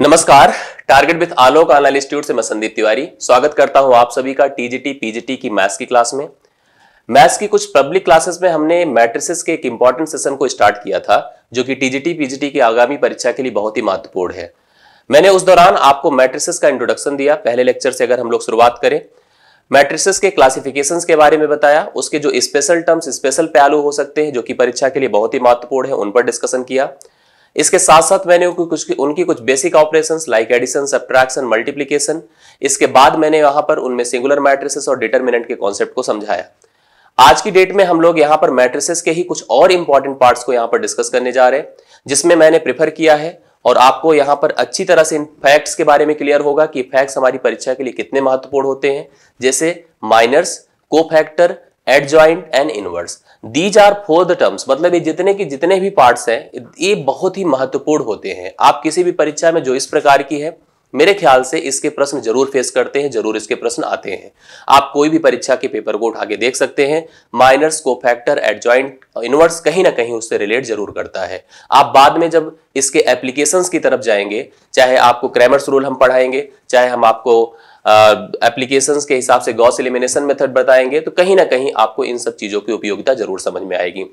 नमस्कार target with आलोक एनालिस्ट्यूट से मैं संदीप तिवारी स्वागत करता हूं आप सभी का टीजीटी पीजीटी की मैथ्स की क्लास में मैथ्स की कुछ पब्लिक क्लासेस में हमने मैट्रिसेस के एक इंपॉर्टेंट सेशन को स्टार्ट किया था जो कि टीजीटी पीजीटी की आगामी परीक्षा के लिए बहुत ही महत्वपूर्ण है मैंने उस दौरान आपको मैट्रिसेस का इंट्रोडक्शन दिया पहले लेक्चर से अगर हम लोग शुरुआत करें मैट्रिसेस के क्लासिफिकेशंस के बारे में बताया उसके जो स्पेशल टर्म्स स्पेशल पैलू हो सकते हैं जो कि परीक्षा के लिए बहुत ही महत्वपूर्ण है उन पर डिस्कशन किया इसके साथ साथ मैंने कुछ उनकी कुछ basic operations like addition subtraction multiplication इसके बाद मैंने यहां पर उनमें सिंगुलर मैट्रिसेस और डिटर्मिनेंट के कॉन्सेप्ट को समझाया आज की डेट में हम लोग यहाँ पर मैट्रिसेस के ही कुछ और इंपॉर्टेंट पार्ट्स को यहाँ पर डिस्कस करने जा रहे हैं जिसमें मैंने प्रेफर किया है और आपको यहां पर अच्छी तरह से इन फैक्ट्स के बारे में क्लियर होगा कि फैक्ट्स हमारी परीक्षा के लिए कितने महत्वपूर्ण होते हैं जैसे माइनर्स को ad adjoint and inverse these are four the terms मतलब ये जितने की जितने भी पार्ट्स हैं ये बहुत ही महत्वपूर्ण होते हैं आप किसी भी परीक्षा में जो इस प्रकार की है मेरे ख्याल से इसके प्रश्न जरूर फेस करते हैं जरूर इसके प्रश्न आते हैं आप कोई भी परीक्षा के पेपर को उठा के देख सकते हैं माइनर्स को फैक्टर एट ज्वाइंट इनवर्स कहीं ना कहीं उससे रिलेट जरूर करता है आप बाद में जब इसके एप्लीकेशंस की तरफ जाएंगे चाहे आपको क्रैमर्स रूल हम पढ़ाएंगे चाहे हम आपको एप्लीकेशंस के हिसाब से गॉस एलिमिनेशन मेथड बताएंगे तो कहीं ना कहीं आपको इन सब चीज़ों की उपयोगिता जरूर समझ में आएगी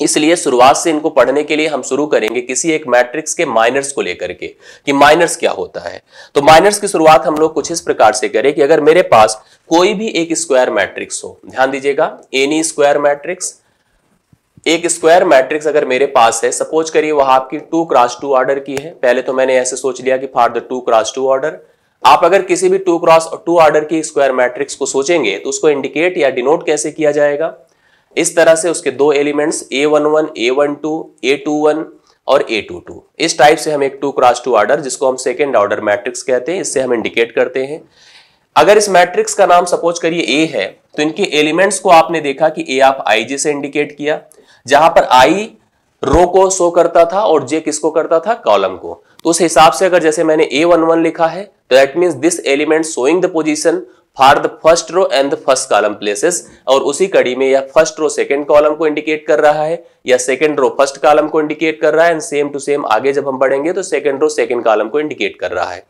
इसलिए शुरुआत से इनको पढ़ने के लिए हम शुरू करेंगे किसी एक मैट्रिक्स के माइनर्स को लेकर के कि माइनर्स क्या होता है तो माइनर्स की शुरुआत हम लोग कुछ इस प्रकार से करें कि अगर मेरे पास कोई भी एक स्क्वायर मैट्रिक्स हो ध्यान दीजिएगा एनी स्क्वायर मैट्रिक्स एक स्क्वायर मैट्रिक्स अगर मेरे पास है सपोज करिए वह आपकी टू क्रास टू ऑर्डर की है पहले तो मैंने ऐसे सोच लिया कि for the two cross two order आप अगर किसी भी टू क्रॉस टू ऑर्डर की स्क्वायर मैट्रिक्स को सोचेंगे तो उसको इंडिकेट या डिनोट कैसे किया जाएगा इस तरह से उसके दो elements A one one A one two A two one और ए टू टू इस टाइप से हम एक टू क्रॉस टू ऑर्डर जिसको हम सेकेंड ऑर्डर मैट्रिक्स कहते हैं इससे हम इंडिकेट करते हैं अगर इस मैट्रिक्स का नाम सपोज करिए ए है तो इनके एलिमेंट्स को आपने देखा कि ए आप आई जे से इंडिकेट किया जहां पर आई रो को शो करता था और जे किसको करता था कॉलम को तो उस हिसाब से अगर जैसे मैंने ए वन वन लिखा है तो that means this element showing the position for the first row and the first column places और उसी कड़ी में यह फर्स्ट रो सेकंड कॉलम को इंडिकेट कर रहा है या सेकंड रो फर्स्ट कॉलम को इंडिकेट कर रहा है एंड सेम टू सेम आगे जब हम बढ़ेंगे तो सेकंड रो सेकंड कॉलम को इंडिकेट कर रहा है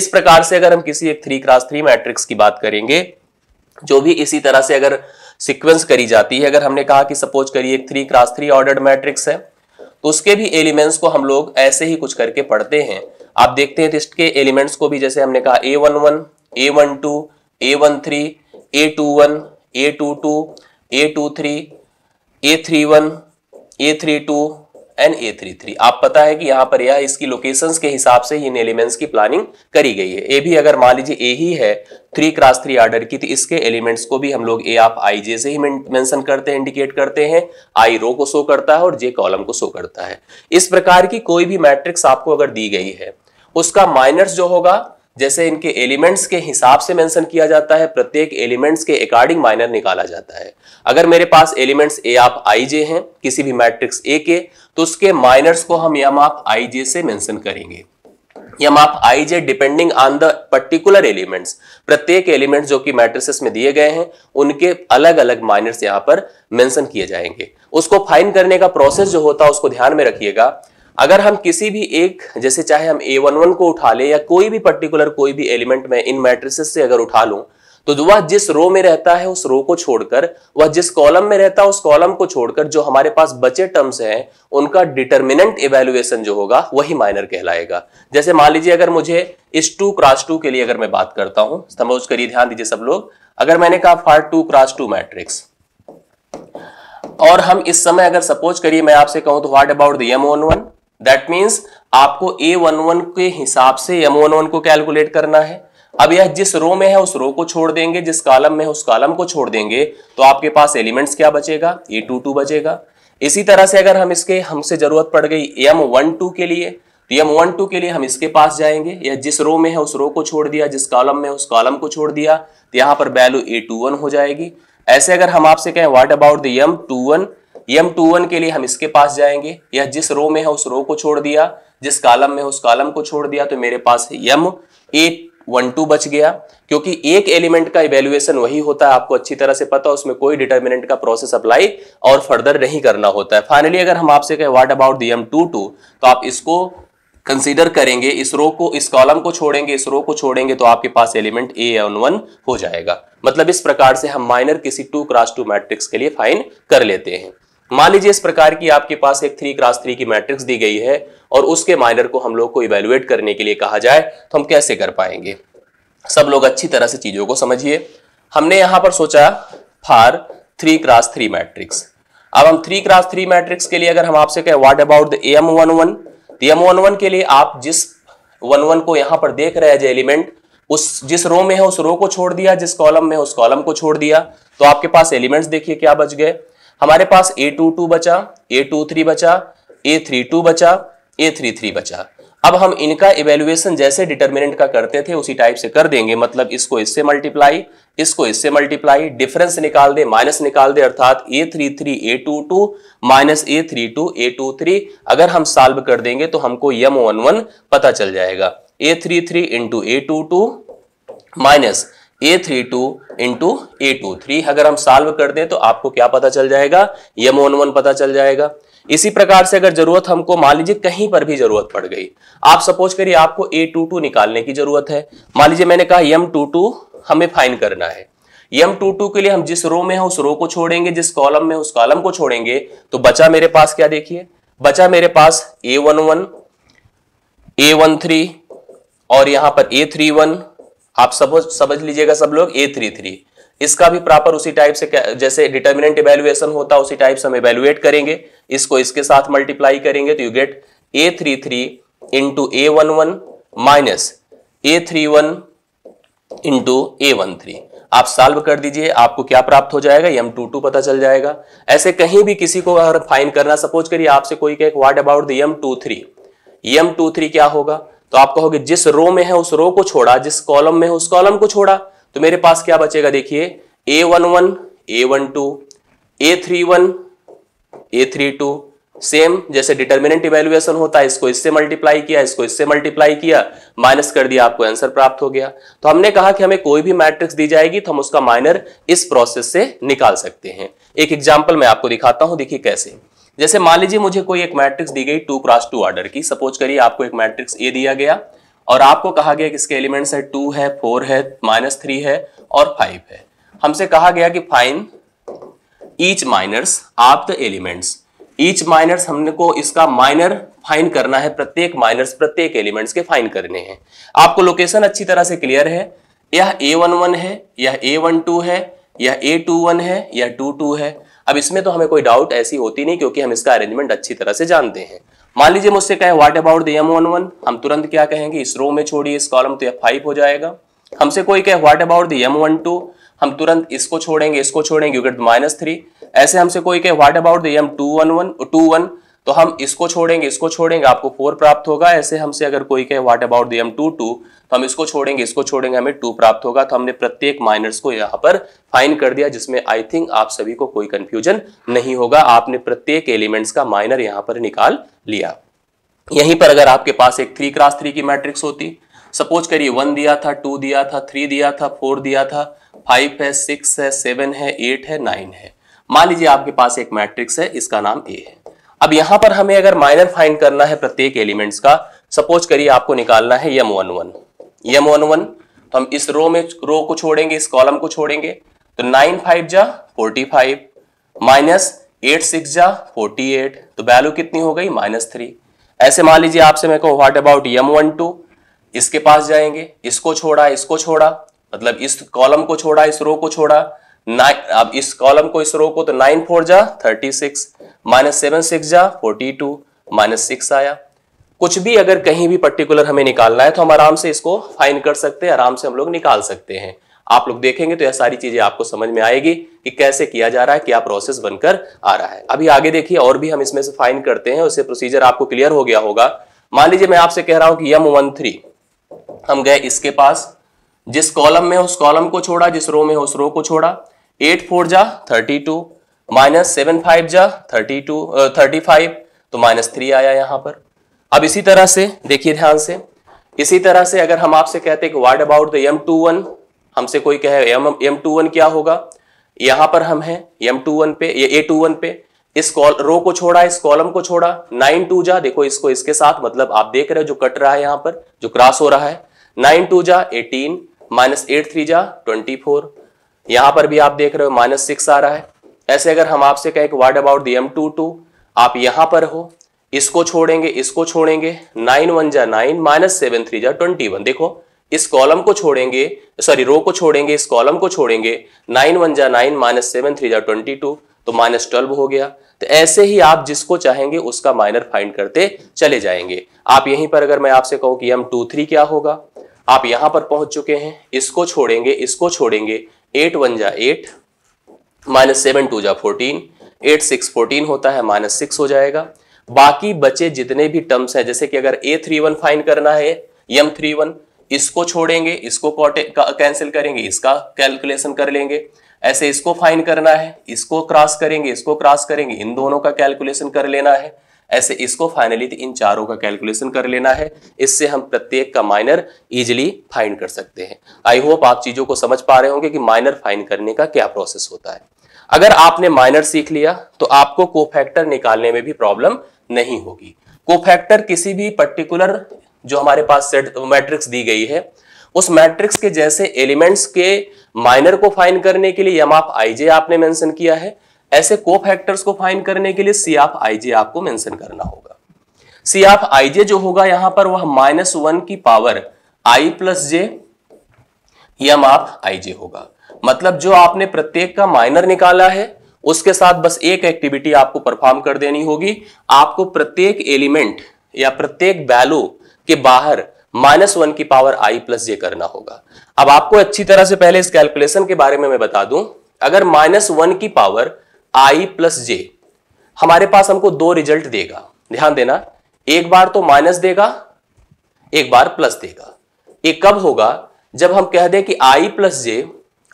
इस प्रकार से अगर हम किसी एक थ्री क्रॉस थ्री मैट्रिक्स की बात करेंगे जो भी इसी तरह से अगर सिक्वेंस करी जाती है अगर हमने कहा कि सपोज करिए एक three cross three ordered matrix है तो उसके भी एलिमेंट्स को हम लोग ऐसे ही कुछ करके पढ़ते हैं आप देखते हैं तो इसके एलिमेंट्स को भी जैसे हमने कहा A one one A one two A one three A two one A two two A two three A three one A three two and A three three आप पता है कि यहाँ पर यह इसकी लोकेशंस के हिसाब से इन एलिमेंट्स की प्लानिंग करी गई है ए भी अगर मान लीजिए ए ही है थ्री क्रास थ्री ऑर्डर की तो इसके एलिमेंट्स को भी हम लोग ए आप आई जे से ही मेंशन करते हैं इंडिकेट करते हैं आई रो को शो करता है और जे कॉलम को शो करता है इस प्रकार की कोई भी मैट्रिक्स आपको अगर दी गई है उसका माइनस जो होगा जैसे इनके एलिमेंट्स के हिसाब से मेंशन किया जाता है प्रत्येक एलिमेंट्स के अकॉर्डिंग माइनर निकाला जाता है अगर मेरे पास एलिमेंट्स ए आप आई जे हैं किसी भी मैट्रिक्स ए के तो उसके माइनर्स को हम यम आप आई जे से मेंशन करेंगे यम आप I J depending on the particular elements प्रत्येक एलिमेंट जो कि मैट्रिसेस में दिए गए हैं उनके अलग अलग माइनर्स यहां पर मेंशन किए जाएंगे उसको फाइन करने का प्रोसेस जो होता है उसको ध्यान में रखिएगा अगर हम किसी भी एक जैसे चाहे हम ए वन वन को उठा ले या कोई भी पर्टिकुलर कोई भी एलिमेंट में इन मैट्रिसेस से अगर उठा लूं तो वह जिस रो में रहता है उस रो को छोड़कर वह जिस कॉलम में रहता है उस कॉलम को छोड़कर जो हमारे पास बचे टर्म्स हैं उनका डिटर्मिनेंट इवेल्युएशन जो होगा वही माइनर कहलाएगा जैसे मान लीजिए अगर मुझे इस टू क्रॉस टू के लिए अगर मैं बात करता हूं समझ करिए ध्यान दीजिए सब लोग अगर मैंने कहा for two cross two matrix और हम इस समय अगर सपोज करिए मैं आपसे कहूं तो what about the M one one that means आपको ए वन वन के हिसाब से एम वन वन को कैलकुलेट करना है अब यह जिस रो में है उस रो को छोड़ देंगे जिस कॉलम में है उस कॉलम को छोड़ देंगे तो आपके पास एलिमेंट्स क्या बचेगा ए टू टू बचेगा इसी तरह से अगर हम इसके हमसे जरूरत पड़ गई एम वन टू के लिए तो एम वन टू के लिए हम इसके पास जाएंगे यह जिस रो में है उस रो को छोड़ दिया जिस कॉलम में उस कॉलम को छोड़ दिया तो यहां पर वैल्यू ए टू वन हो जाएगी ऐसे अगर हम आपसे कहें what about the M two one M two one के लिए हम इसके पास जाएंगे यह जिस रो में है उस रो को छोड़ दिया जिस कालम में उस कालम को छोड़ दिया तो मेरे पास एम ए वन टू बच गया क्योंकि एक एलिमेंट का इवेल्युएशन वही होता है आपको अच्छी तरह से पता उसमें कोई डिटर्मिनेंट का प्रोसेस अप्लाई और फर्दर नहीं करना होता है फाइनली अगर हम आपसे कहें what about the M two two तो आप इसको कंसीडर करेंगे इस रो को इस कॉलम को छोड़ेंगे इस रो को छोड़ेंगे तो आपके पास एलिमेंट ए एन वन हो जाएगा मतलब इस प्रकार से हम माइनर किसी टू क्रॉस टू मैट्रिक्स के लिए फाइन कर लेते हैं मान लीजिए इस प्रकार की आपके पास एक थ्री क्रास थ्री की मैट्रिक्स दी गई है और उसके माइनर को हम लोग को इवेल्युएट करने के लिए कहा जाए तो हम कैसे कर पाएंगे सब लोग अच्छी तरह से चीजों को समझिए हमने यहां पर सोचा for three cross three matrix अब हम थ्री क्रास थ्री मैट्रिक्स के लिए अगर हम आपसे कहें what about the M one one M one one के लिए आप जिस वन वन को यहां पर देख रहे हैं जो एलिमेंट उस जिस रो में है उस रो को छोड़ दिया जिस कॉलम में उस कॉलम को छोड़ दिया तो आपके पास एलिमेंट्स देखिए क्या बच गए हमारे पास ए टू टू बचा ए टू थ्री बचा ए थ्री टू बचा ए थ्री थ्री बचा अब हम इनका इवेल्युएशन जैसे डिटर्मिनेंट का करते थे उसी टाइप से कर देंगे मतलब इसको इससे मल्टीप्लाई इसको इससे मल्टीप्लाई डिफरेंस निकाल दे माइनस निकाल दे अर्थात A three three A two two minus A three two A two three अगर हम सॉल्व कर देंगे तो हमको यम वन वन पता चल जाएगा A three three into A two two minus A three two into A two three अगर हम सॉल्व कर दें तो आपको क्या पता चल जाएगा यम वन वन पता चल जाएगा इसी प्रकार से अगर जरूरत हमको मान लीजिए कहीं पर भी जरूरत पड़ गई आप सपोज करिए आपको ए टू टू निकालने की जरूरत है मान लीजिए मैंने कहा यम टू टू हमें फाइन करना है यम टू टू के लिए हम जिस रो में है उस रो को छोड़ेंगे जिस कॉलम में उस कॉलम को छोड़ेंगे तो बचा मेरे पास क्या देखिए बचा मेरे पास A one one A one three और यहां पर ए थ्री वन आप सपोज समझ लीजिएगा सब लोग ए थ्री थ्री इसका भी प्रॉपर उसी टाइप से जैसे डिटर्मिनेंट इवेल्युएशन होता है उसी टाइप से हम इवेल्युएट करेंगे इसको इसके साथ मल्टीप्लाई करेंगे तो you get A three three into A one one minus A three one into A one three आप सॉल्व कर दीजिए आपको क्या प्राप्त हो जाएगा एम टू टू पता चल जाएगा ऐसे कहीं भी किसी को अगर फाइन करना सपोज करिए आपसे कोई कहे what about the M two three M two three क्या होगा तो आप कहोगे जिस रो में है उस रो को छोड़ा जिस कॉलम में है उस कॉलम को छोड़ा तो मेरे पास क्या बचेगा देखिए A one one A one two A three one A three two same जैसे डिटर्मिनेंट इवेल्युएशन होता है इसको इससे मल्टीप्लाई किया इसको इससे मल्टीप्लाई किया माइनस कर दिया आपको आंसर प्राप्त हो गया तो हमने कहा कि हमें कोई भी मैट्रिक्स दी जाएगी तो हम उसका माइनर इस प्रोसेस से निकाल सकते हैं एक एग्जाम्पल मैं आपको दिखाता हूं देखिए कैसे जैसे मान लीजिए मुझे कोई एक मैट्रिक्स दी गई टू क्रॉस टू ऑर्डर की सपोज करिए आपको एक मैट्रिक्स ए दिया गया और आपको कहा गया कि इसके एलिमेंट्स है टू है फोर है माइनस थ्री है और फाइव है हमसे कहा गया कि फाइन ईच माइनर्स आप द एलिमेंट्स ईच माइनर्स हमने को इसका माइनर फाइन करना है प्रत्येक माइनर्स प्रत्येक एलिमेंट्स के फाइन करने हैं आपको लोकेशन अच्छी तरह से क्लियर है यह ए वन वन है यह ए वन टू है यह ए टू वन है यह टू टू है अब इसमें तो हमें कोई डाउट ऐसी होती नहीं क्योंकि हम इसका अरेंजमेंट अच्छी तरह से जानते हैं मान लीजिए मुझसे कहे what about the M one one हम तुरंत क्या कहेंगे इस रो में छोड़िए इस कॉलम तो एफ फाइव हो जाएगा हमसे कोई कहे what about the M one two हम तुरंत इसको छोड़ेंगे इसको छोड़ेंगे यू गेट माइनस थ्री ऐसे हमसे कोई कहे what about the M two one one two one तो हम इसको छोड़ेंगे इसको छोड़ेंगे आपको फोर प्राप्त होगा ऐसे हमसे अगर कोई कहे what about the M two two तो हम इसको छोड़ेंगे इसको छोड़ेंगे हमें टू प्राप्त होगा तो हमने प्रत्येक माइनर्स को यहाँ पर फाइन कर दिया जिसमें आई थिंक आप सभी को कोई कंफ्यूजन नहीं होगा आपने प्रत्येक एलिमेंट्स का माइनर यहाँ पर निकाल लिया यहीं पर अगर आपके पास एक थ्री क्रास थ्री की मैट्रिक्स होती सपोज करिए वन दिया था टू दिया था थ्री दिया था फोर दिया था फाइव है सिक्स है सेवन है एट है नाइन है मान लीजिए आपके पास एक मैट्रिक्स है इसका नाम ए है अब यहां पर हमें अगर माइनर फाइंड करना है प्रत्येक एलिमेंट्स का सपोज करिए आपको निकालना है M one one M one one तो हम इस रो में रो को छोड़ेंगे इस कॉलम को छोड़ेंगे तो नाइन फाइव जा forty five minus eight six जा फोर्टी एट तो वैल्यू कितनी हो गई माइनस थ्री ऐसे मान लीजिए आपसे मैं कहूँ what about M one two इसके पास जाएंगे इसको छोड़ा इसको छोड़ा मतलब इस कॉलम को छोड़ा इस रो को छोड़ा नाइन अब इस कॉलम को इस रो को तो नाइन फोर जा thirty six minus seven six जा फोर्टी टू माइनस सिक्स आया कुछ भी अगर कहीं भी पर्टिकुलर हमें निकालना है तो हम आराम से इसको फाइन कर सकते हैं आराम से हम लोग निकाल सकते हैं आप लोग देखेंगे तो यह सारी चीजें आपको समझ में आएगी कि कैसे किया जा रहा है क्या प्रोसेस बनकर आ रहा है अभी आगे देखिए और भी हम इसमें से फाइन करते हैं उससे प्रोसीजर आपको क्लियर हो गया होगा मान लीजिए मैं आपसे कह रहा हूं कि यम वन थ्री हम गए इसके पास जिस कॉलम में उस कॉलम को छोड़ा जिस रो में उस रो को छोड़ा एट फोर जा thirty two minus seven five जा थर्टी टू थर्टी फाइव तो माइनस थ्री आया यहाँ पर अब इसी तरह से देखिए ध्यान से इसी तरह से अगर हम आपसे कहते हैं कि what about the M two one हमसे कोई कहे एम एम टू वन क्या होगा यहां पर हम हैं एम टू वन पे ए टू वन पे इस कॉल रो को छोड़ा इस कॉलम को छोड़ा नाइन टू जा देखो इसको इसके साथ मतलब आप देख रहे हो जो कट रहा है यहाँ पर जो क्रॉस हो रहा है नाइन टू जा एटीन माइनस एट थ्री जा ट्वेंटी फोर यहां पर भी आप देख रहे हो माइनस सिक्स आ रहा है ऐसे अगर हम आपसे कहें what about the M two two आप यहां पर हो इसको छोड़ेंगे इसको छोड़ेंगे नाइन वन जा नाइन माइनस सेवन थ्री जा ट्वेंटी वन देखो इस कॉलम को छोड़ेंगे सॉरी रो को छोड़ेंगे इस कॉलम को छोड़ेंगे नाइन वन जा नाइन माइनस सेवन थ्री जा ट्वेंटी टू तो माइनस ट्वेल्व हो गया तो ऐसे ही आप जिसको चाहेंगे उसका माइनर फाइंड करते चले जाएंगे आप यहीं पर अगर मैं आपसे कहूं कि एम टू थ्री क्या होगा आप यहां पर पहुंच चुके हैं इसको छोड़ेंगे इसको छोड़ेंगे एट वन जा एट माइनस सेवन टू जा फोर्टीन एट सिक्स फोर्टीन होता है माइनस सिक्स हो जाएगा बाकी बचे जितने भी टर्म्स हैं जैसे कि अगर ए थ्री वन फाइन करना है एम थ्री वन इसको छोड़ेंगे इसको कैंसिल करेंगे इसका कैलकुलेशन कर लेंगे ऐसे इसको फाइन करना है इसको क्रॉस करेंगे इसको क्रॉस करेंगे इन दोनों का कैलकुलेशन कर लेना है ऐसे इसको फाइनली तो इन चारों का कैलकुलेशन कर लेना है इससे हम प्रत्येक का माइनर इजिली फाइंड कर सकते हैं आई होप आप चीजों को समझ पा रहे होंगे कि माइनर फाइंड करने का क्या प्रोसेस होता है अगर आपने माइनर सीख लिया तो आपको कोफैक्टर निकालने में भी प्रॉब्लम नहीं होगी कोफैक्टर किसी भी पर्टिकुलर जो हमारे पास सेट मैट्रिक्स दी गई है उस मैट्रिक्स के जैसे एलिमेंट्स के माइनर को फाइन करने के लिए यम आप आईजे आपने मेंशन किया है ऐसे को फैक्टर्स को फाइन करने के लिए सी आप आईजे आपको मेंशन करना होगा सी आप आईजे जो होगा यहां पर वह माइनस वन की power I plus J M आप आईजे होगा मतलब जो आपने प्रत्येक का माइनर निकाला है उसके साथ बस एक एक्टिविटी आपको परफॉर्म कर देनी होगी आपको प्रत्येक एलिमेंट या प्रत्येक वैल्यू के बाहर माइनस वन की पावर आई प्लस जे करना होगा अब आपको अच्छी तरह से पहले इस कैलकुलेशन के बारे में मैं बता दूं अगर माइनस वन की पावर आई प्लस जे हमारे पास हमको दो रिजल्ट देगा ध्यान देना एक बार तो माइनस देगा एक बार प्लस देगा ये कब होगा जब हम कह दें कि आई प्लस जे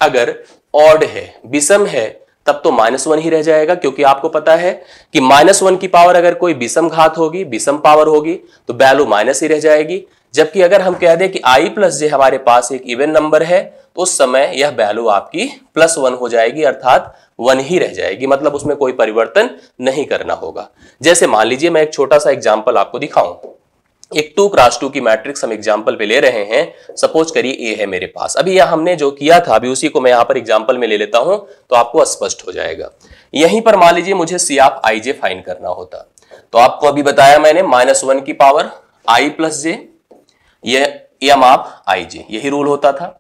अगर ऑड है विषम है तब तो माइनस वन ही रह जाएगा क्योंकि आपको पता है कि माइनस वन की पावर अगर कोई विषम घात होगी विषम पावर होगी तो वैल्यू माइनस ही रह जाएगी जबकि अगर हम कह दें कि आई प्लस जे हमारे पास एक इवन नंबर है तो उस समय यह वैल्यू आपकी प्लस वन हो जाएगी अर्थात वन ही रह जाएगी मतलब उसमें कोई परिवर्तन नहीं करना होगा जैसे मान लीजिए मैं एक छोटा सा एग्जाम्पल आपको दिखाऊं एक टू क्रॉस टू की मैट्रिक्स हम एग्जाम्पल पे ले रहे हैं सपोज करिए ए है मेरे पास अभी यह हमने जो किया था अभी उसी को मैं यहां पर एग्जाम्पल में ले लेता हूं तो आपको स्पष्ट हो जाएगा यहीं पर मान लीजिए मुझे सी आप आई जे फाइन करना होता तो आपको अभी बताया मैंने माइनस वन की पावर आई प्लस जे ये एम आप आई जे यही रूल होता था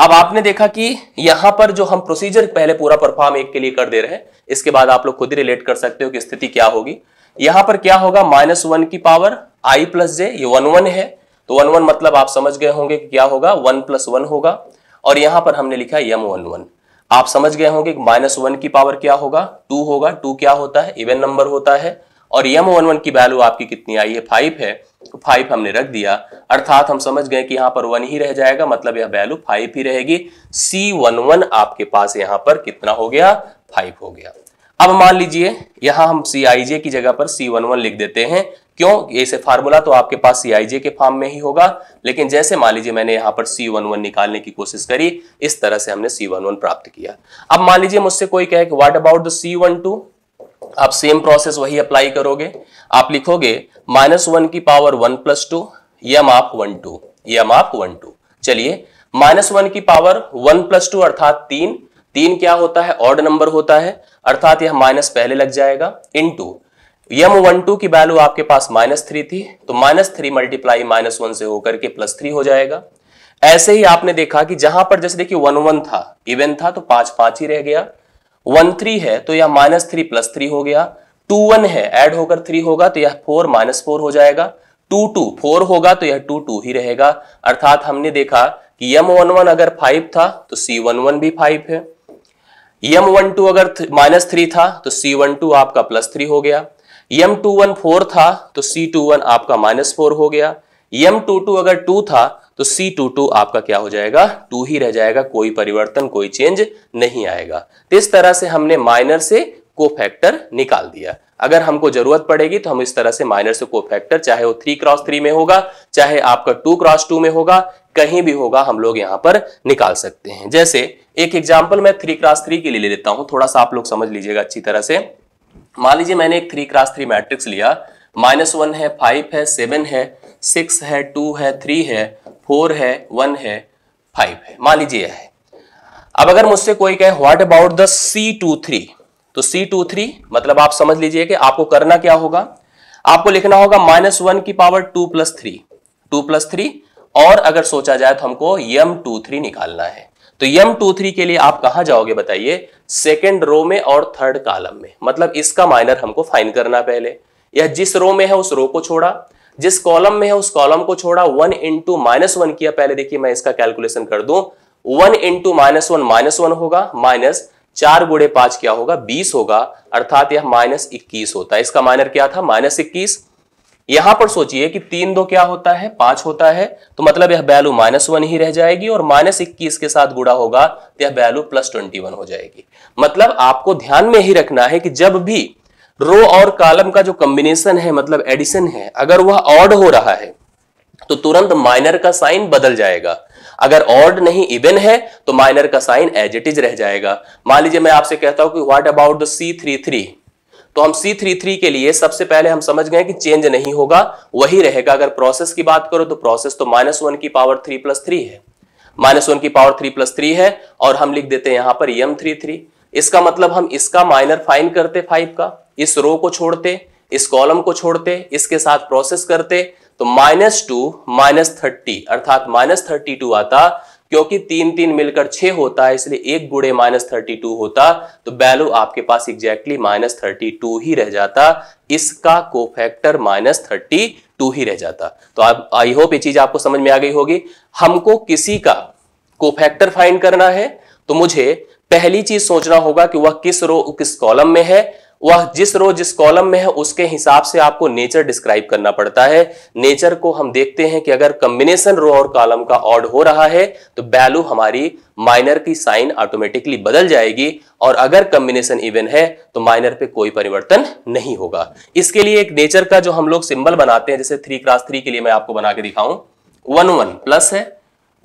अब आपने देखा कि यहां पर जो हम प्रोसीजर पहले पूरा परफॉर्म एक के लिए कर दे रहे हैं इसके बाद आप लोग खुद ही रिलेट कर सकते हो कि स्थिति क्या होगी यहां पर क्या होगा माइनस वन की पावर आई प्लस जे ये वन वन है तो वन वन मतलब आप समझ गए होंगे कि क्या होगा वन प्लस वन होगा और यहां पर हमने लिखा यम वन वन आप समझ गए होंगे कि माइनस वन की पावर क्या होगा टू होगा टू क्या होता है इवन नंबर होता है और यम वन वन की वैल्यू आपकी कितनी आई है फाइव है तो फाइव हमने रख दिया अर्थात हम समझ गए कि यहाँ पर वन ही रह जाएगा मतलब यह वैल्यू फाइव ही रहेगी सी वन वन आपके पास यहाँ पर कितना हो गया फाइव हो गया अब मान लीजिए यहां हम सी आई जे की जगह पर सी वन वन लिख देते हैं क्यों ऐसे फार्मूला तो आपके पास सी आई जे के फॉर्म में ही होगा लेकिन जैसे मान लीजिए मैंने यहां पर सी वन वन निकालने की कोशिश करी इस तरह से हमने सी वन वन प्राप्त किया अब मान लीजिए मुझसे कोई कहे कि what about the C one two आप सेम प्रोसेस वही अप्लाई करोगे आप लिखोगे माइनस वन की power one plus two M आप वन टू यम आप वन टू चलिए माइनस वन की पावर वन प्लस टू अर्थात तीन तीन क्या होता है ऑड नंबर होता है अर्थात यह माइनस पहले लग जाएगा into M one two की वैल्यू आपके पास माइनस थ्री थी तो minus three multiply minus one से होकर के प्लस थ्री हो जाएगा ऐसे ही आपने देखा कि जहां पर जैसे देखिए वन वन था इवन था तो पांच पांच ही रह गया वन थ्री है तो यह माइनस थ्री प्लस थ्री हो गया टू वन है एड होकर थ्री होगा तो यह फोर माइनस फोर हो जाएगा टू टू फोर होगा तो यह टू टू ही रहेगा अर्थात हमने देखा कि यम वन वन अगर फाइव था तो सी वन वन भी फाइव है एम वन टू अगर माइनस थ्री था तो सी वन टू आपका प्लस थ्री हो गया एम टू वन फोर था तो सी टू वन आपका माइनस फोर हो गया एम टू टू अगर टू था तो सी टू टू आपका क्या हो जाएगा टू ही रह जाएगा कोई परिवर्तन कोई चेंज नहीं आएगा तो इस तरह से हमने माइनर से को फैक्टर निकाल दिया अगर हमको जरूरत पड़ेगी तो हम इस तरह से माइनर से को फैक्टर चाहे वो थ्री क्रॉस थ्री में होगा चाहे आपका टू क्रॉस टू में होगा कहीं भी होगा हम लोग यहां पर निकाल सकते हैं जैसे एक एग्जाम्पल मैं थ्री क्रास थ्री के लिए ले लेता हूं थोड़ा सा आप लोग समझ लीजिएगा अच्छी तरह से मान लीजिए मैंने एक थ्री क्रास थ्री मैट्रिक्स लिया माइनस वन है फाइव है सेवन है सिक्स है टू है थ्री है फोर है वन है फाइव है मान लीजिए यह है अब अगर मुझसे कोई कहे what about the C two three तो सी टू थ्री मतलब आप समझ लीजिए कि आपको करना क्या होगा आपको लिखना होगा माइनस वन की power two plus three two plus three और अगर सोचा जाए तो हमको यम टू थ्री निकालना है तो यम टू थ्री के लिए आप कहा जाओगे बताइए सेकेंड रो में और थर्ड कालम में मतलब इसका माइनर हमको फाइन करना पहले यह जिस रो में है उस रो को छोड़ा जिस कॉलम में है उस कॉलम को छोड़ा वन इंटू माइनस वन किया पहले देखिए मैं इसका कैलकुलेशन कर दू one into minus one minus one होगा माइनस चार गुड़े पांच क्या होगा बीस होगा अर्थात यह माइनस इक्कीस होता है इसका माइनर क्या था माइनस इक्कीस यहां पर सोचिए कि तीन दो क्या होता है पांच होता है तो मतलब यह वैल्यू माइनस वन ही रह जाएगी और माइनस इक्कीस के साथ गुड़ा होगा तो यह वैल्यू प्लस ट्वेंटी वन हो जाएगी मतलब आपको ध्यान में ही रखना है कि जब भी रो और कॉलम का जो कॉम्बिनेशन है मतलब एडिशन है अगर वह ऑड हो रहा है तो तुरंत माइनर का साइन बदल जाएगा अगर ऑड नहीं इवन है तो माइनर का साइन एज इट इज रह जाएगा मान लीजिए मैं आपसे कहता हूं कि what about the C three three तो हम सी थ्री थ्री के लिए सबसे पहले हम समझ गए कि चेंज नहीं होगा वही रहेगा अगर प्रोसेस की बात करो तो प्रोसेस तो माइनस वन की पावर थ्री प्लस थ्री है माइनस वन की पावर थ्री प्लस थ्री है और हम लिख देते हैं यहां पर यम थ्री थ्री इसका मतलब हम इसका माइनर फाइन करते फाइव का इस रो को छोड़ते इस कॉलम को छोड़ते इसके साथ प्रोसेस करते तो माइनस टू माइनस थर्टी अर्थात माइनस थर्टी टू आता क्योंकि तीन तीन मिलकर छह होता है इसलिए एक गुड़े माइनस थर्टी टू होता तो वैल्यू आपके पास एग्जैक्टली माइनस थर्टी टू ही रह जाता इसका कोफैक्टर माइनस थर्टी टू ही रह जाता तो आप आई होप ये चीज आपको समझ में आ गई होगी हमको किसी का कोफैक्टर फाइंड करना है तो मुझे पहली चीज सोचना होगा कि वह किस रो किस कॉलम में है वह जिस रो जिस कॉलम में है उसके हिसाब से आपको नेचर डिस्क्राइब करना पड़ता है नेचर को हम देखते हैं कि अगर कम्बिनेशन रो और कॉलम का ऑड हो रहा है तो वैल्यू हमारी माइनर की साइन ऑटोमेटिकली बदल जाएगी और अगर कम्बिनेशन इवन है तो माइनर पे कोई परिवर्तन नहीं होगा इसके लिए एक नेचर का जो हम लोग सिंबल बनाते हैं जैसे थ्री क्रास थ्री के लिए मैं आपको बना के दिखाऊं वन वन प्लस है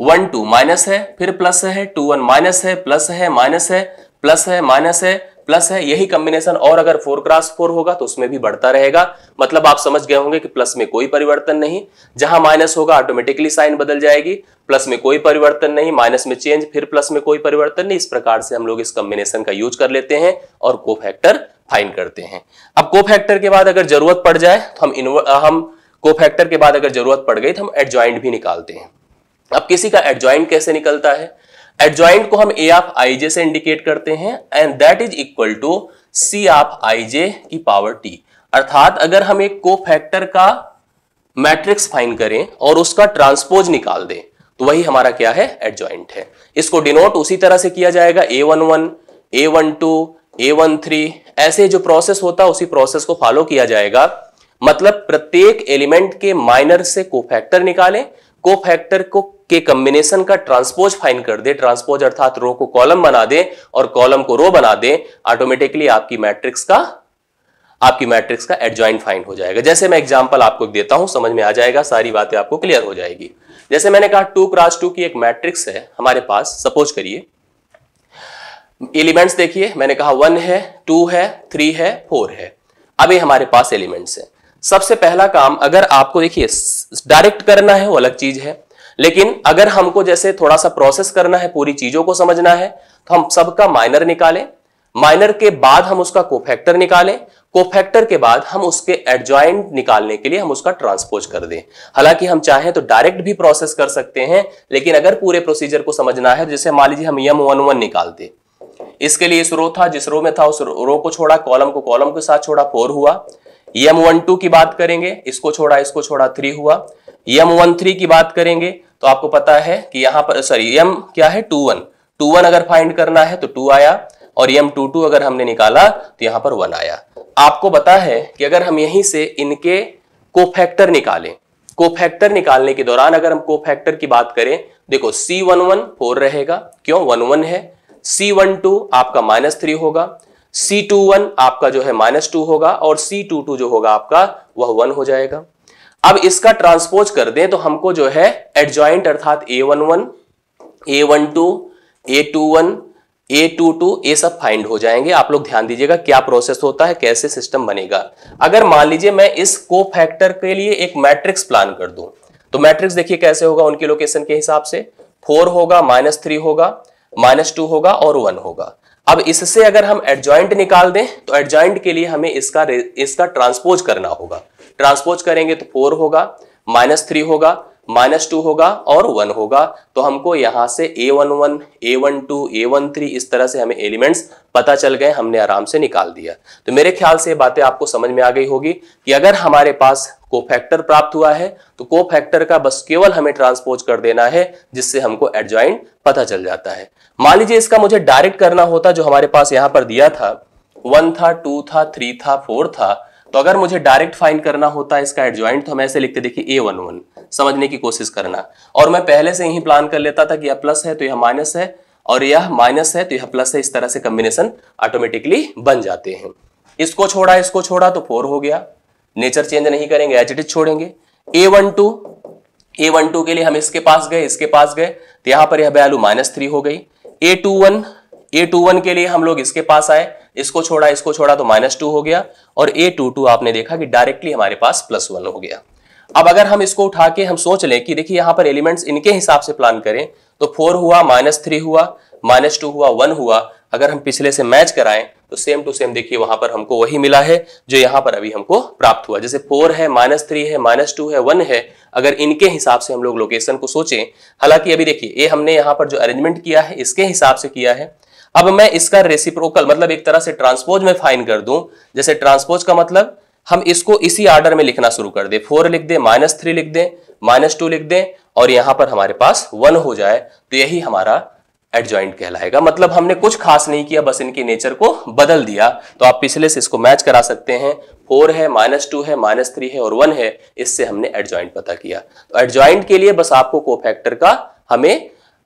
वन टू माइनस है फिर प्लस है टू वन माइनस है प्लस है माइनस है प्लस है माइनस है प्लस है यही कॉम्बिनेशन और अगर फोर क्रॉस फोर होगा तो उसमें भी बढ़ता रहेगा मतलब आप समझ गए होंगे कि प्लस में कोई परिवर्तन नहीं जहां माइनस होगा ऑटोमेटिकली साइन बदल जाएगी प्लस में कोई परिवर्तन नहीं माइनस में चेंज फिर प्लस में कोई परिवर्तन नहीं इस प्रकार से हम लोग इस कॉम्बिनेशन का यूज कर लेते हैं और को फैक्टर फाइन करते हैं अब को फैक्टर के बाद अगर जरूरत पड़ जाए तो हम हम को फैक्टर के बाद अगर जरूरत पड़ गई तो हम एडजॉइंट भी निकालते हैं अब किसी का एडजॉइंट कैसे निकलता है एडजॉइंट को हम ए ऑफ आई जे से इंडिकेट करते हैं and that is equal to C of I J की पावर टी अर्थात अगर हम एक को फैक्टर का मैट्रिक्स फाइन करें और उसका ट्रांसपोज निकाल दें तो वही हमारा क्या है एडजॉइंट है इसको डिनोट उसी तरह से किया जाएगा A one one A one two A one three ऐसे जो प्रोसेस होता है उसी प्रोसेस को फॉलो किया जाएगा मतलब प्रत्येक एलिमेंट के माइनर से कोफैक्टर निकालें कोफैक्टर को के कम्बिनेशन का ट्रांसपोज फाइन कर दे ट्रांसपोज अर्थात रो को कॉलम बना दे और कॉलम को रो बना दे ऑटोमेटिकली आपकी मैट्रिक्स का आपकी मैट्रिक्स का एडजॉइंट फाइंड हो जाएगा जैसे मैं एग्जांपल आपको देता हूं समझ में आ जाएगा सारी बातें आपको क्लियर हो जाएगी जैसे मैंने कहा टू क्रॉस टू की एक मैट्रिक्स है हमारे पास सपोज करिए एलिमेंट्स देखिए मैंने कहा वन है टू है थ्री है फोर है अभी हमारे पास एलिमेंट्स है सबसे पहला काम अगर आपको देखिए डायरेक्ट करना है वो अलग चीज है लेकिन अगर हमको जैसे थोड़ा सा प्रोसेस करना है पूरी चीजों को समझना है तो हम सबका माइनर निकालें माइनर के बाद हम उसका कोफैक्टर निकालें कोफैक्टर के बाद हम उसके एडजॉइंट निकालने के लिए हम उसका ट्रांसपोज कर दें हालांकि हम चाहें तो डायरेक्ट भी प्रोसेस कर सकते हैं लेकिन अगर पूरे प्रोसीजर को समझना है तो जैसे मान लीजिए हम यम वन वन निकालते इसके लिए इस रो था जिस रो में था उस रो को छोड़ा कॉलम को कॉलम के साथ छोड़ा फोर हुआ एम वन टू की बात करेंगे इसको छोड़ा इसको छोड़ा थ्री हुआ एम वन थ्री की बात करेंगे तो आपको पता है कि यहाँ पर सॉरी एम क्या है टू वन टू वन अगर फाइंड करना है तो टू आया और एम टू टू अगर हमने निकाला तो यहाँ पर वन आया आपको पता है कि अगर हम यहीं से इनके को फैक्टर निकालें को फैक्टर निकालने के दौरान अगर हम को फैक्टर की बात करें देखो सी वन वन फोर रहेगा क्यों वन वन है सी वन टू आपका माइनस थ्री होगा सी टू वन आपका जो है माइनस टू होगा और सी टू टू जो होगा आपका वह वन हो जाएगा अब इसका ट्रांसपोज कर दें तो हमको जो है एडजॉइंट अर्थात A one one A one two A two one A two two ये सब फाइंड हो जाएंगे आप लोग ध्यान दीजिएगा क्या प्रोसेस होता है कैसे सिस्टम बनेगा अगर मान लीजिए मैं इस को फैक्टर के लिए एक मैट्रिक्स प्लान कर दूं तो मैट्रिक्स देखिए कैसे होगा उनकी लोकेशन के हिसाब से फोर होगा माइनस थ्री होगा माइनस टू होगा और वन होगा अब इससे अगर हम एडजॉइंट निकाल दें तो एडजॉइंट के लिए हमें इसका इसका ट्रांसपोज करना होगा ट्रांसपोज करेंगे तो फोर होगा माइनस थ्री होगा माइनस टू होगा और वन होगा तो हमको यहां से A one one A one two A one three इस तरह से हमें एलिमेंट्स पता चल गए हमने आराम से निकाल दिया तो मेरे ख्याल से बातें आपको समझ में आ गई होगी कि अगर हमारे पास कोफैक्टर प्राप्त हुआ है तो कोफैक्टर का बस केवल हमें ट्रांसपोज कर देना है जिससे हमको एडजॉइंट पता चल जाता है मान लीजिए इसका मुझे डायरेक्ट करना होता जो हमारे पास यहां पर दिया था वन था टू था थ्री था फोर था तो अगर मुझे डायरेक्ट फाइंड करना होता इसका एडजॉइंट तो हम ऐसे लिखते देखिए ए वन वन समझने की कोशिश करना और मैं पहले से यही प्लान कर लेता था कि यह प्लस है तो यह माइनस है और यह माइनस है तो यह प्लस है इस तरह से कम्बिनेशन ऑटोमेटिकली बन जाते हैं इसको छोड़ा इसको छोड़ा तो फोर हो गया नेचर चेंज नहीं करेंगे एच इज छोड़ेंगे A one two A one two के लिए हम इसके पास गए इसके पास गए तो यहां पर यह वैल्यू माइनस थ्री हो गई A two one A two one के लिए हम लोग इसके पास आए इसको छोड़ा इसको छोड़ा तो माइनस टू हो गया और ए टू टू आपने देखा कि डायरेक्टली हमारे पास प्लस वन हो गया अब अगर हम इसको उठा के हम सोच लें कि देखिए यहां पर एलिमेंट्स इनके हिसाब से प्लान करें तो फोर हुआ माइनस थ्री हुआ माइनस टू हुआ वन हुआ अगर हम पिछले से मैच कराएं तो सेम टू सेम देखिए वहां पर हमको वही मिला है जो यहाँ पर अभी हमको प्राप्त हुआ जैसे फोर है माइनस थ्री है माइनस टू है वन है अगर इनके हिसाब से हम लोग लोकेशन को सोचें हालांकि अभी देखिए ये हमने यहां पर जो अरेंजमेंट किया है इसके हिसाब से किया है अब मैं इसका रेसिप्रोकल मतलब एक तरह से ट्रांसपोज में फाइन कर दूं जैसे ट्रांसपोज का मतलब हम इसको इसी आर्डर में लिखना शुरू कर दे फोर लिख दे माइनस थ्री लिख दे माइनस टू लिख दे और यहां पर हमारे पास वन हो जाए तो यही हमारा एडजॉइंट कहलाएगा मतलब हमने कुछ खास नहीं किया बस इनके नेचर को बदल दिया तो आप पिछले से इसको मैच करा सकते हैं फोर है माइनस टू है माइनस थ्री है और वन है इससे हमने एडजॉइंट पता किया तो एडजॉइंट के लिए बस आपको फैक्टर का हमें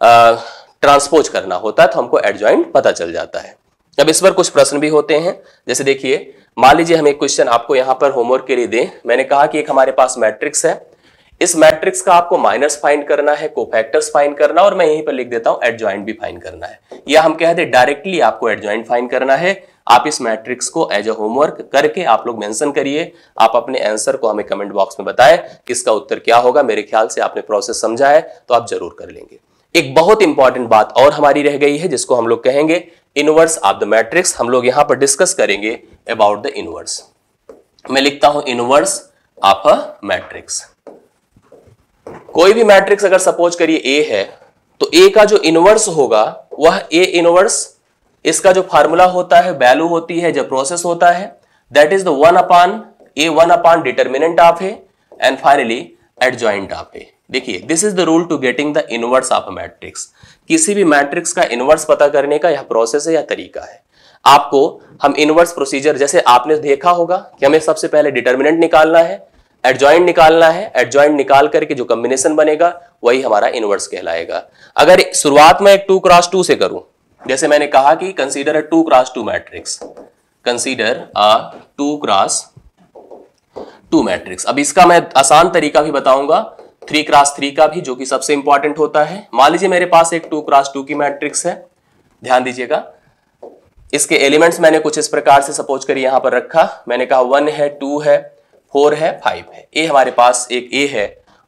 ट्रांसपोज करना होता है तो हमको एडजॉइंट पता चल जाता है अब इस पर कुछ प्रश्न भी होते हैं जैसे देखिए मान लीजिए हम एक क्वेश्चन आपको यहां पर होमवर्क के लिए दें मैंने कहा कि एक हमारे पास मैट्रिक्स है इस मैट्रिक्स का आपको माइनस फाइन करना है कोफैक्टर्स फाइन करना और मैं यहीं पर लिख देता हूं एडजॉइंट भी फाइन करना है या हम कह हैं डायरेक्टली आपको एडजॉइंट फाइन करना है आप इस मैट्रिक्स को एज अ होमवर्क करके आप लोग मेंशन करिए आप अपने आंसर को हमें कमेंट बॉक्स में बताएं किसका उत्तर क्या होगा मेरे ख्याल से आपने प्रोसेस समझा है तो आप जरूर कर लेंगे एक बहुत इंपॉर्टेंट बात और हमारी रह गई है जिसको हम लोग कहेंगे इनवर्स ऑफ द मैट्रिक्स हम लोग यहां पर डिस्कस करेंगे अबाउट द इनवर्स मैं लिखता हूं इनवर्स ऑफ अ मैट्रिक्स कोई भी मैट्रिक्स अगर सपोज करिए ए है तो ए का जो इनवर्स होगा वह ए इनवर्स इसका जो फार्मूला होता है वैल्यू होती है जो प्रोसेस होता है that is the one upon A one upon determinant of A and finally adjoint of A देखिए this is the rule to getting the inverse of matrix किसी भी मैट्रिक्स का इनवर्स पता करने का यह प्रोसेस है या तरीका है आपको हम इनवर्स प्रोसीजर जैसे आपने देखा होगा कि हमें सबसे पहले डिटर्मिनेंट निकालना है एडजॉइंट निकालना है एडजॉइंट निकाल करके जो कम्बिनेशन बनेगा वही हमारा इनवर्स कहलाएगा अगर शुरुआत में टू क्रॉस टू से करूं जैसे मैंने कहा कि consider a two cross two matrix consider a two cross two matrix अब इसका मैं आसान तरीका भी बताऊंगा थ्री क्रास थ्री का भी जो कि सबसे इंपॉर्टेंट होता है मान लीजिए मेरे पास एक टू क्रास टू की मैट्रिक्स है ध्यान दीजिएगा इसके एलिमेंट्स मैंने कुछ इस प्रकार से सपोज करिए यहां पर रखा मैंने कहा वन है टू है फोर है फाइव है ए हमारे पास एक ए है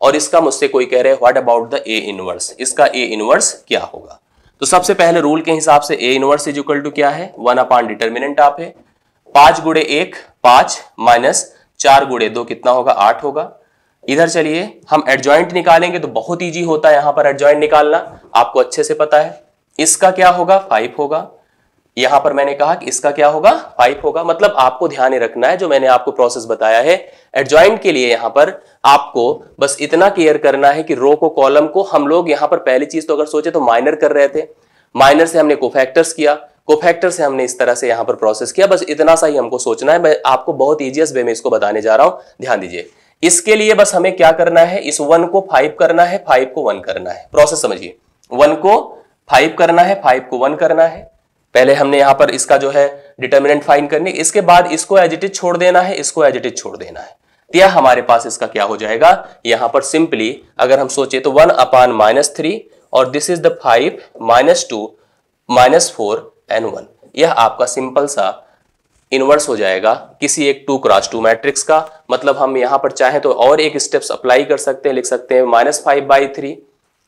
और इसका मुझसे कोई कह रहे हैं what about the A inverse इसका ए इनवर्स क्या होगा तो सबसे पहले रूल के हिसाब से A inverse is equal to क्या है वन अपॉन डिटर्मिनेंट आप है पांच गुड़े एक पांच माइनस चार गुड़े दो कितना होगा आठ होगा इधर चलिए हम एडजॉइंट निकालेंगे तो बहुत ईजी होता है यहां पर एडजॉइंट निकालना आपको अच्छे से पता है इसका क्या होगा फाइव होगा यहां पर मैंने कहा कि इसका क्या होगा फाइव होगा मतलब आपको ध्यान रखना है जो मैंने आपको प्रोसेस बताया है एडजॉइंट के लिए यहां पर आपको बस इतना केयर करना है कि रो को कॉलम को हम लोग यहां पर पहली चीज तो अगर सोचे तो माइनर कर रहे थे माइनर से हमने कोफैक्टर्स किया कोफैक्टर से हमने इस तरह से यहां पर प्रोसेस किया बस इतना सा ही हमको सोचना है मैं आपको बहुत ईजीएस वे में इसको बताने जा रहा हूं ध्यान दीजिए इसके लिए बस हमें क्या करना है इस वन को फाइव करना है फाइव को वन करना है प्रोसेस समझिए वन को फाइव करना है फाइव को वन करना है पहले हमने यहां पर इसका जो है डिटर्मिनेंट फाइन करनी इसके बाद इसको एजिटेज छोड़ देना है इसको एजिटेज छोड़ देना है या तो यह हमारे पास इसका क्या हो जाएगा यहां पर सिंपली अगर हम सोचे तो वन अपान माइनस थ्री और this is the five minus two minus four and one यह आपका सिंपल सा इन्वर्स हो जाएगा किसी एक टू क्रॉस टू मैट्रिक्स का मतलब हम यहां पर चाहें तो और एक स्टेप्स अप्लाई कर सकते हैं लिख सकते हैं minus five by three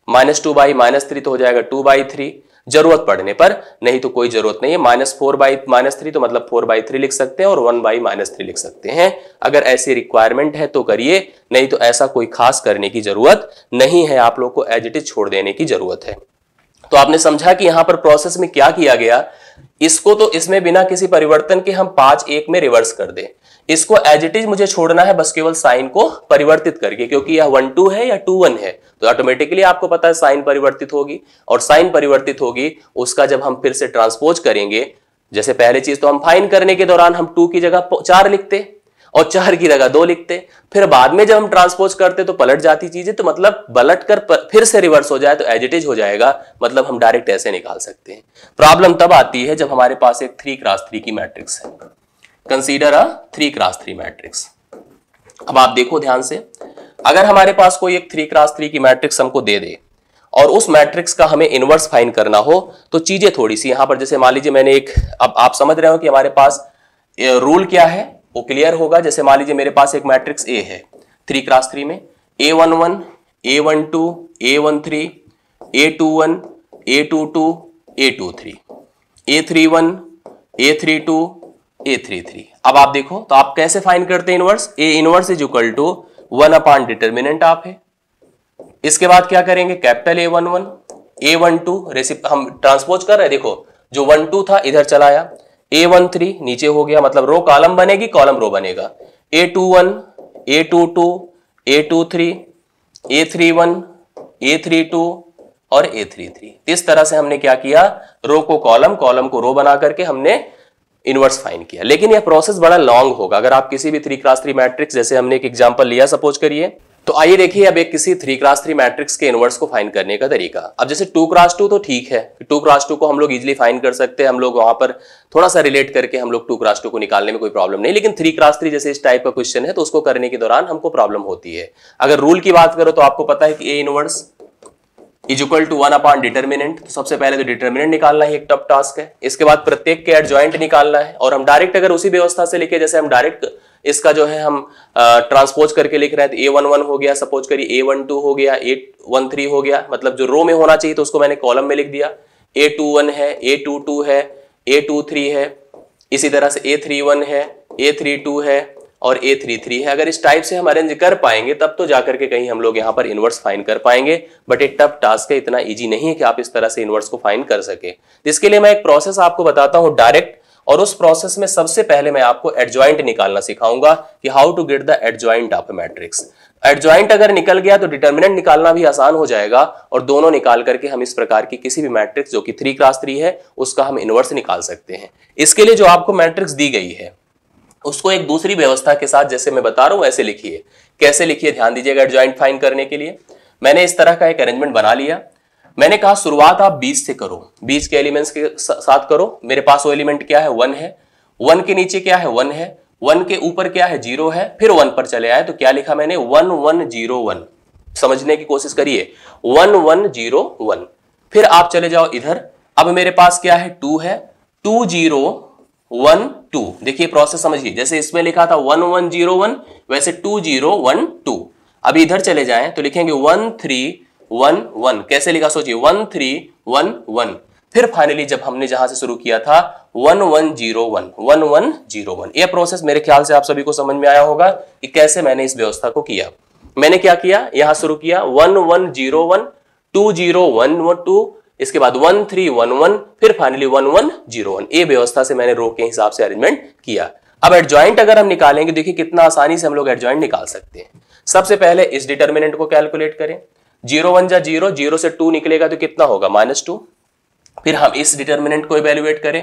minus two by minus three तो हो जाएगा टू बाई थ्री जरूरत पड़ने पर नहीं तो कोई जरूरत नहीं है minus four by minus three तो मतलब फोर बाई थ्री लिख सकते हैं और वन बाई माइनस थ्री लिख सकते हैं अगर ऐसी रिक्वायरमेंट है तो करिए नहीं तो ऐसा कोई खास करने की जरूरत नहीं है आप लोग को एज इट इज छोड़ देने की जरूरत है तो आपने समझा कि यहां पर प्रोसेस में क्या किया गया इसको तो इसमें बिना किसी परिवर्तन के हम पांच एक में रिवर्स कर दें इसको एज इट इज मुझे छोड़ना है बस केवल साइन को परिवर्तित करके क्योंकि यह वन टू है या टू वन है तो ऑटोमेटिकली आपको पता है साइन परिवर्तित होगी और साइन परिवर्तित होगी उसका जब हम फिर से ट्रांसपोज करेंगे जैसे पहले चीज तो हम फाइन करने के दौरान हम टू की जगह चार लिखते और चार की जगह दो लिखते फिर बाद में जब हम ट्रांसपोज करते तो पलट जाती चीजें तो मतलब पलट कर फिर से रिवर्स हो जाए तो एजिटेज हो जाएगा मतलब हम डायरेक्ट ऐसे निकाल सकते हैं प्रॉब्लम तब आती है जब हमारे पास एक थ्री क्रास थ्री की मैट्रिक्स है consider a three cross three matrix अब आप देखो ध्यान से अगर हमारे पास कोई एक थ्री क्रास थ्री की मैट्रिक्स हमको दे दे और उस मैट्रिक्स का हमें इनवर्स फाइन करना हो तो चीजें थोड़ी सी यहां पर जैसे मान लीजिए मैंने एक अब आप समझ रहे हो कि हमारे पास रूल क्या है वो क्लियर होगा जैसे मान लीजिए मेरे पास एक मैट्रिक्स ए है थ्री क्रास थ्री में A one one A one two A one three A two one A two two A two three A three one A three two A three three अब आप देखो तो आप कैसे find करते हैं inverse A inverse is equal to one upon determinant आप है इसके बाद क्या करेंगे capital A one one A one two रेसिप हम ट्रांसपोज कर रहे हैं देखो जो वन टू था इधर चलाया ए वन थ्री नीचे हो गया मतलब रो कॉलम बनेगी कॉलम रो बनेगा A two one A two two A two three A three one A three two और ए थ्री थ्री इस तरह से हमने क्या किया रो को कॉलम कॉलम को रो बना करके हमने इनवर्स फाइन किया लेकिन यह प्रोसेस बड़ा लॉन्ग होगा अगर आप किसी भी थ्री क्लास थ्री मैट्रिक्स जैसे हमने एक एग्जाम्पल लिया सपोज करिए तो आइए देखिए अब एक किसी थ्री क्रास थ्री मैट्रिक्स के इनवर्स को फाइन करने का तरीका अब जैसे टू क्रास टू तो ठीक है टू क्रास टू को हम लोग इजिली फाइन कर सकते हैं हम लोग वहां पर थोड़ा सा रिलेट करके हम लोग टू क्रास टू को निकालने में कोई प्रॉब्लम नहीं लेकिन थ्री क्रास थ्री जैसे इस टाइप का क्वेश्चन है तो उसको करने के दौरान हमको प्रॉब्लम होती है अगर रूल की बात करो तो आपको पता है कि A inverse is equal to one upon determinant तो सबसे पहले तो डिटर्मिनेंट निकालना ही एक टफ टास्क है इसके बाद प्रत्येक के एडजॉइंट निकालना है और हम डायरेक्ट अगर उसी व्यवस्था से लिखे जैसे हम डायरेक्ट इसका जो है हम ट्रांसपोज करके लिख रहे हैं तो ए वन वन हो गया सपोज करिए ए वन टू हो गया ए वन थ्री हो गया मतलब जो रो में होना चाहिए तो उसको मैंने कॉलम में लिख दिया ए टू वन है ए टू टू है ए टू थ्री है इसी तरह से ए थ्री वन है ए थ्री टू है और ए थ्री थ्री है अगर इस टाइप से हम अरेंज कर पाएंगे तब तो जाकर के कहीं हम लोग यहाँ पर इन्वर्स फाइन कर पाएंगे बट ये टफ टास्क है इतना ईजी नहीं है कि आप इस तरह से इन्वर्स को फाइन कर सके इसके लिए मैं एक प्रोसेस आपको बताता हूँ डायरेक्ट और उस प्रोसेस में सबसे पहले मैं आपको एडजॉइंट निकालना सिखाऊंगा कि how to get the adjoint of matrix adjoint अगर निकल गया तो डिटर्मिनेंट निकालना भी आसान हो जाएगा और दोनों निकाल करके हम इस प्रकार की किसी भी मैट्रिक्स जो कि थ्री क्लास थ्री है उसका हम इन्वर्स निकाल सकते हैं इसके लिए जो आपको मैट्रिक्स दी गई है उसको एक दूसरी व्यवस्था के साथ जैसे मैं बता रहा हूं वैसे लिखिए कैसे लिखिए ध्यान दीजिएगा एडजॉइंट फाइन करने के लिए मैंने इस तरह का एक अरेंजमेंट बना लिया मैंने कहा शुरुआत आप बीस से करो बीस के एलिमेंट्स के साथ करो मेरे पास वो एलिमेंट क्या है वन है वन के नीचे क्या है वन है वन के ऊपर क्या है जीरो है फिर वन पर चले आए तो क्या लिखा मैंने वन वन जीरो वन समझने की कोशिश करिए वन वन जीरो वन फिर आप चले जाओ इधर अब मेरे पास क्या है टू है टू जीरो वन टू देखिए प्रोसेस समझिए जैसे इसमें लिखा था वन वन जीरो वन वैसे टू जीरो वन टू अब इधर चले जाए तो लिखेंगे वन थ्री वन वन कैसे लिखा सोचिए वन थ्री वन वन फिर फाइनली जब हमने जहां से शुरू किया था one one zero one one one zero one यह प्रोसेस मेरे ख्याल से आप सभी को समझ में आया होगा कि कैसे मैंने इस व्यवस्था को किया मैंने क्या किया यहां शुरू किया one one zero one two zero one one two इसके बाद वन थ्री वन वन फिर finally one one zero one ये व्यवस्था से मैंने रो के हिसाब से अरेंजमेंट किया अब एडजॉइंट अगर हम निकालेंगे देखिए कितना आसानी से हम लोग एडजॉइंट निकाल सकते हैं सबसे पहले इस डिटर्मिनेंट को कैलकुलेट करें जीरो वन जा जीरो जीरो से टू निकलेगा तो कितना होगा माइनस टू फिर हम इस डिटर्मिनेंट को इवेल्युएट करें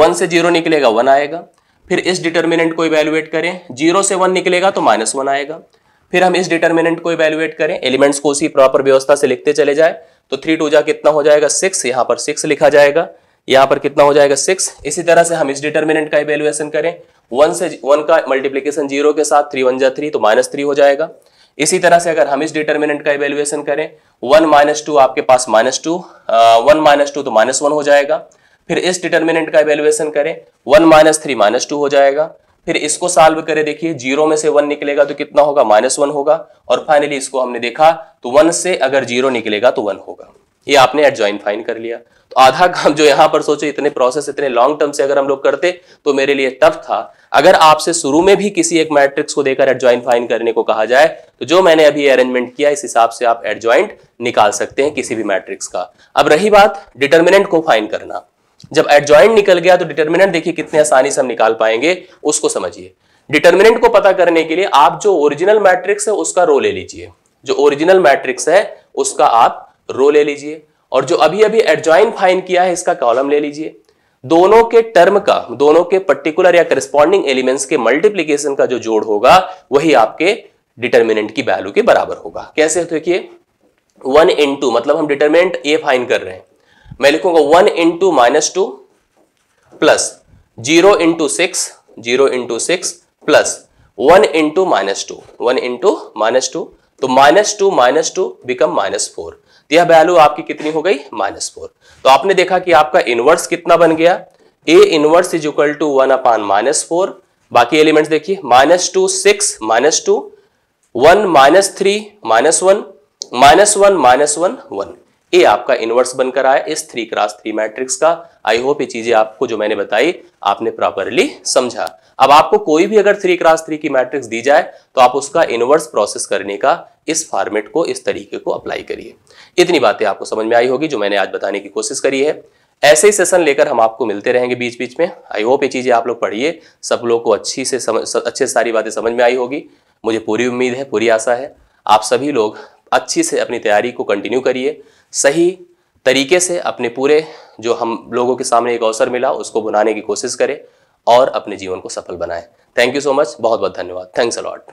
वन से जीरो निकलेगा वन आएगा फिर इस डिटर्मिनेंट को इवेल्युएट करें जीरो से वन निकलेगा तो माइनस वन आएगा फिर हम इस डिटर्मिनेंट को इवेल्युएट करें एलिमेंट्स को उसी प्रॉपर व्यवस्था से लिखते चले जाए तो थ्री टू जा कितना हो जाएगा सिक्स यहाँ पर सिक्स लिखा जाएगा यहां पर कितना हो जाएगा सिक्स इसी तरह से हम इस डिटर्मिनेंट का इवेल्युएशन करें वन से वन का मल्टीप्लीकेशन जीरो के साथ थ्री वन जा थ्री तो माइनस थ्री हो जाएगा इसी तरह से अगर हम इस डिटर्मिनेंट का इवेल्युएशन करें वन माइनस टू आपके पास minus two one minus two तो माइनस वन हो जाएगा फिर इस डिटर्मिनेंट का इवेल्युएशन करें one minus three minus two हो जाएगा फिर इसको सॉल्व करें देखिए जीरो में से वन निकलेगा तो कितना होगा माइनस वन होगा और फाइनली इसको हमने देखा तो वन से अगर जीरो निकलेगा तो वन होगा ये आपने एट ज्वाइन फाइन कर लिया तो आधा काम जो यहां पर सोचो इतने प्रोसेस इतने लॉन्ग टर्म से अगर हम लोग करते तो मेरे लिए टफ था अगर आपसे शुरू में भी किसी एक मैट्रिक्स को देकर एट फाइन करने को कहा जाए तो जो मैंने अभी अरेंजमेंट किया इस हिसाब से आप एडजॉइंट ज्वाइंट निकाल सकते हैं किसी भी मैट्रिक्स का अब रही बात डिटर्मिनेंट को फाइन करना जब एडजॉइंट निकल गया तो डिटर्मिनेंट देखिए कितने आसानी से हम निकाल पाएंगे उसको समझिए डिटर्मिनेंट को पता करने के लिए आप जो ओरिजिनल मैट्रिक्स है उसका रो ले लीजिए जो ओरिजिनल मैट्रिक्स है उसका आप रो ले लीजिए और जो अभी अभी एडजॉइन फाइन किया है इसका कॉलम ले लीजिए दोनों के टर्म का दोनों के पर्टिकुलर या करिस्पॉन्डिंग एलिमेंट्स के मल्टीप्लीकेशन का जो जोड़ होगा वही आपके डिटर्मिनेंट की वैल्यू के बराबर होगा कैसे तो देखिए वन इन टू मतलब हम डिटर्मिनेंट ए फाइन कर रहे हैं मैं लिखूंगा one into minus two plus zero into six zero into six plus one into minus two one into minus two तो minus two minus two become minus four यह value आपकी कितनी हो गई माइनस फोर तो आपने देखा कि आपका इनवर्स कितना बन गया A inverse is equal to one upon minus four बाकी एलिमेंट्स देखिए minus two six minus two one minus three minus one minus one minus one one A आपका इनवर्स बनकर आया इस थ्री क्रॉस थ्री मैट्रिक्स का I hope ये चीजें आपको जो मैंने बताई आपने प्रॉपरली समझा अब आपको कोई भी अगर थ्री क्रॉस थ्री की मैट्रिक्स दी जाए तो आप उसका इनवर्स प्रोसेस करने का इस फॉर्मेट को इस तरीके को अप्लाई करिए इतनी बातें आपको समझ में आई होगी जो मैंने आज बताने की कोशिश करी है ऐसे ही सेशन लेकर हम आपको मिलते रहेंगे बीच बीच में आई होप ये चीज़ें आप लोग पढ़िए सब लोग को अच्छी से समझ अच्छे सारी बातें समझ में आई होगी मुझे पूरी उम्मीद है पूरी आशा है आप सभी लोग अच्छी से अपनी तैयारी को कंटिन्यू करिए सही तरीके से अपने पूरे जो हम लोगों के सामने एक अवसर मिला उसको बनाने की कोशिश करें और अपने जीवन को सफल बनाएं थैंक यू सो मच बहुत बहुत धन्यवाद थैंक्स अलॉट